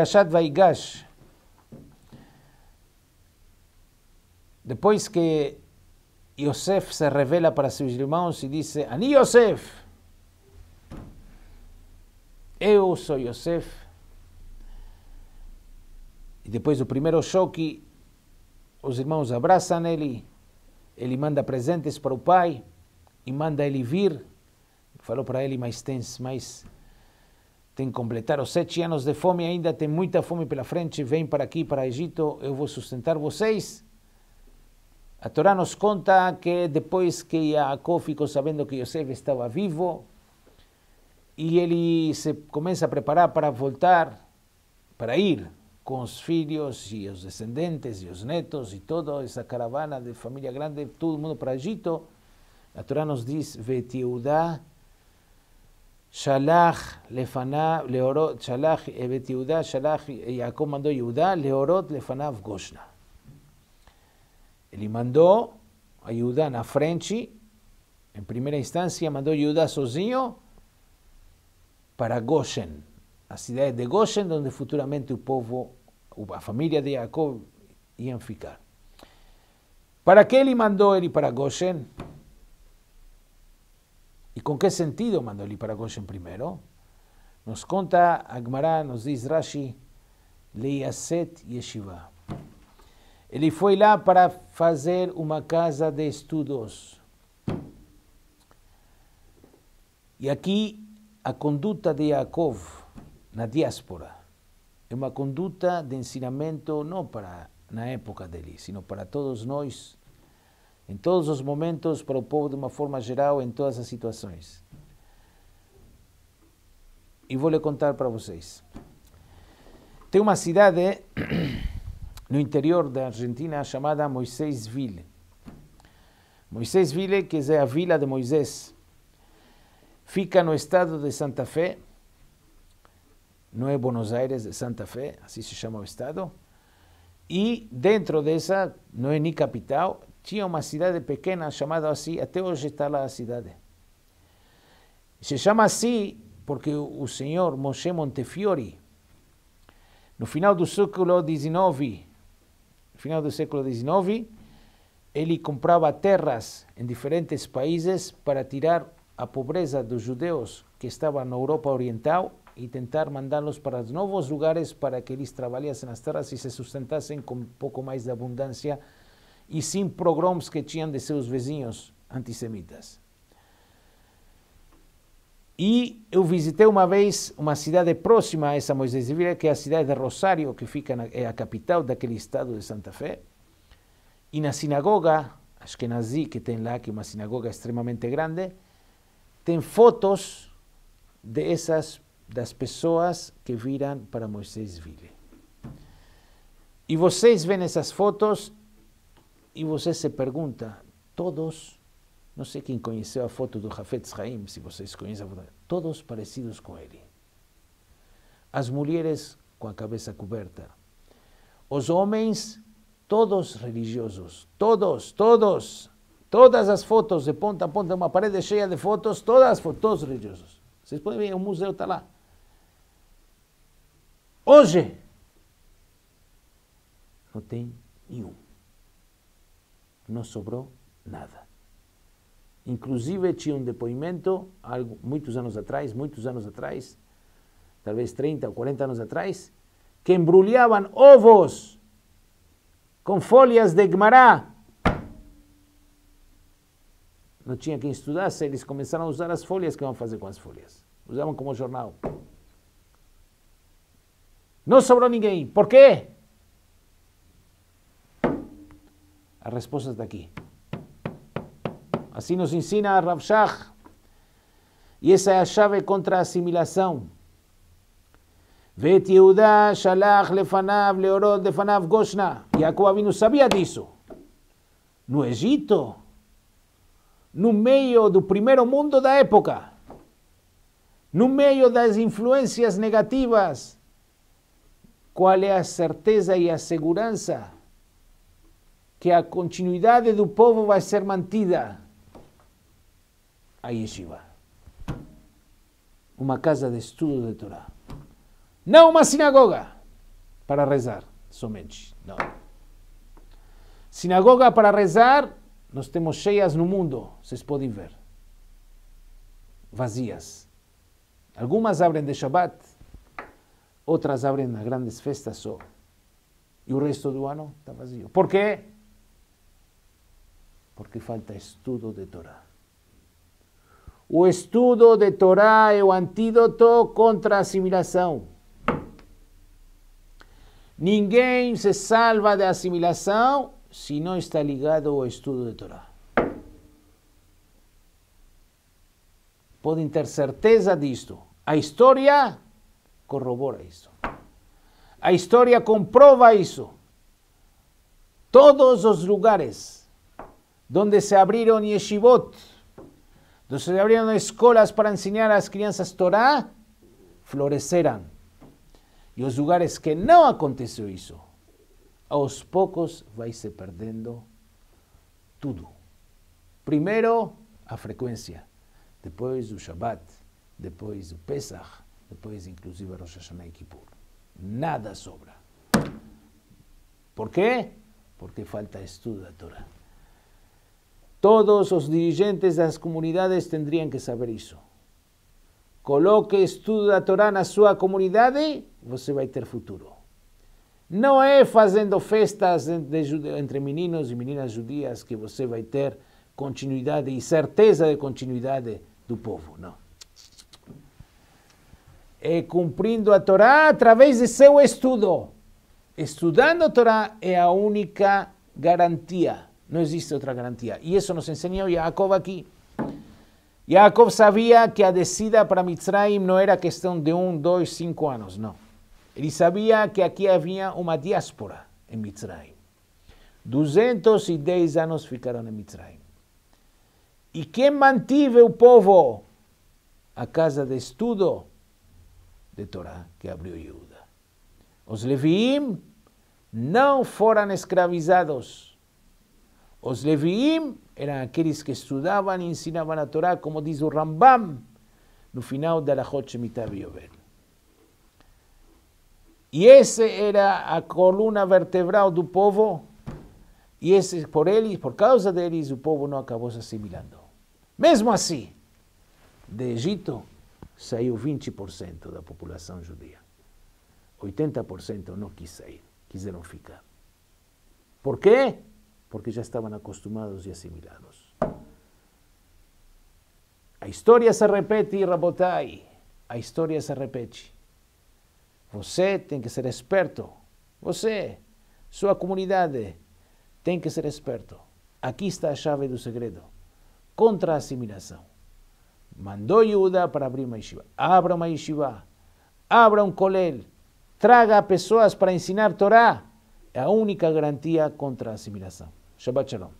Perashat Vaigash, depois que Yosef se revela para seus irmãos e diz: Ani Yosef, eu sou Yosef. E depois do primeiro choque, os irmãos abraçam ele, ele manda presentes para o pai e manda ele vir. Falou para ele: mais tens mais tem que completar os sete anos de fome, ainda tem muita fome pela frente, vem para aqui, para Egito, eu vou sustentar vocês. A Torá nos conta que depois que Jacó ficou sabendo que Yosef estava vivo, e ele se começa a preparar para voltar, para ir com os filhos e os descendentes e os netos e toda essa caravana de família grande, todo mundo para Egito, a Torá nos diz, Vetiudá, Shalach lefaná, leorot, Shalach ebet Yehuda, Shalach, Jacob mandó Yehuda, leorot lefanav Goshna. Él mandó a Yehuda a Frenchi, en primera instancia mandó Yehuda sozinho para Goshen, a ciudad de Goshen, donde futuramente el pueblo, la familia de Jacob, iban a ficar. ¿Para qué le mandó él y para Goshen? ¿Y con qué sentido mandó el Goshen primero? Nos conta Agmará, nos dice Rashi, Leiaset Yeshiva. Ele foi lá para fazer uma casa de estudos. E aqui a conduta de Yaakov na diáspora é uma conduta de ensinamento não para na época dele, sino para todos nós em todos os momentos, para o povo de uma forma geral, em todas as situações. E vou lhe contar para vocês. Tem uma cidade no interior da Argentina chamada Moisésville. Moisésville, que é a vila de Moisés, fica no estado de Santa Fé, não é Buenos Aires, é Santa Fé, assim se chama o estado, e dentro dessa, não é nem capital, tinha uma cidade pequena chamada assim, até hoje está lá a cidade. Se chama assim porque o senhor Moshe Montefiore, no final do século XIX, final do século XIX, ele comprava terras em diferentes países para tirar a pobreza dos judeus que estavam na Europa Oriental e tentar mandá-los para novos lugares para que eles trabalhassem nas terras e se sustentassem com um pouco mais de abundância e sim pogroms que tinham de seus vizinhos antissemitas. E eu visitei uma vez uma cidade próxima a essa Moisés de Vila, que é a cidade de Rosário, que fica na, é a capital daquele estado de Santa Fé. E na sinagoga, acho que Nazi, que tem lá, que é uma sinagoga extremamente grande, tem fotos dessas das pessoas que viram para Moisés Ville. E vocês veem essas fotos e você se pergunta, todos, não sei quem conheceu a foto do Hafetz Haim, se vocês conhecem a foto, todos parecidos com ele. As mulheres com a cabeça coberta, os homens, todos religiosos, todos, todos, todas as fotos de ponta a ponta, uma parede cheia de fotos, todas as fotos religiosos. Vocês podem ver, o museu está lá. Hoje, não tem nenhum não sobrou nada. Inclusive tinha um depoimento, algo, muitos anos atrás, muitos anos atrás, talvez 30 ou 40 anos atrás, que embrulhavam ovos com folhas de Gmará. Não tinha quem estudasse, eles começaram a usar as folhas, que vão fazer com as folhas? Usavam como jornal. Não sobrou ninguém. Por quê? A resposta está aqui. Assim nos ensina a Rav Shach. E essa é a chave contra a assimilação. Vet Yehuda shalach lefanav leorot lefanav goshna. Jacob Avinu sabia disso. No Egito, no meio do primeiro mundo da época, no meio das influências negativas, qual é a certeza e a segurança que a continuidade do povo vai ser mantida. A Yeshiva. Uma casa de estudo de Torá. Não uma sinagoga para rezar somente. Não. Sinagoga para rezar, nós temos cheias no mundo, vocês podem ver. Vazias. Algumas abrem de Shabbat, outras abrem nas grandes festas só. E o resto do ano está vazio. Por quê? Porque falta estudo de Torá. O estudo de Torá é o antídoto contra a assimilação. Ninguém se salva de assimilação se não está ligado ao estudo de Torá. Podem ter certeza disto. A história corrobora isso. A história comprova isso. Todos os lugares donde se abrieron yeshivot, donde se abrieron escuelas para enseñar a las crianzas Torah, florecerán. Y los lugares que no aconteció eso, a los pocos vais perdiendo todo. Primero, a frecuencia. Después, el Shabbat. Después, el Pesach, Después, inclusive el Rosh Hashanah y Kippur. Nada sobra. Por qué? Porque falta estudio la Torá. Todos os dirigentes das comunidades tendrían que saber isso. Coloque estudo da Torá na sua comunidade, você vai ter futuro. Não é fazendo festas entre meninos e meninas judias que você vai ter continuidade e certeza de continuidade do povo, não. É cumprindo a Torá através de seu estudo. Estudando a Torá é a única garantia no existe otra garantía. Y eso nos enseñó Jacob aquí. Jacob sabía que a descida para Mitzrayim no era cuestión de un, dos, cinco años, no. Él sabía que aquí había una diáspora en Mitzrayim. 210 anos ficaram em Mitzrayim. E quem mantive o povo? A casa de estudo de Torá que abriu Judá. Os Leviim não foram escravizados. Os Leviim eram aqueles que estudavam e ensinavam a Torá, como diz o Rambam, no final da Lachot Shemitah Yovel. E essa era a coluna vertebral do povo, e esse, por eles, por causa deles, o povo não acabou se assimilando. Mesmo assim, de Egito saiu 20% da população judia. 80% não quis sair, quiseram ficar. Por quê? porque já estaban acostumados y asimilados. A história se repete, Rabotai. A história se repete. Você tem que ser esperto. Você, sua comunidade, tem que ser esperto. Aqui está a chave do segredo. Contra a assimilação. Mandou yuda para abrir uma yeshiva. Abra uma yeshiva. Abra um colel. Traga pessoas para ensinar Torá. É a única garantia contra a assimilação. שבת שלום.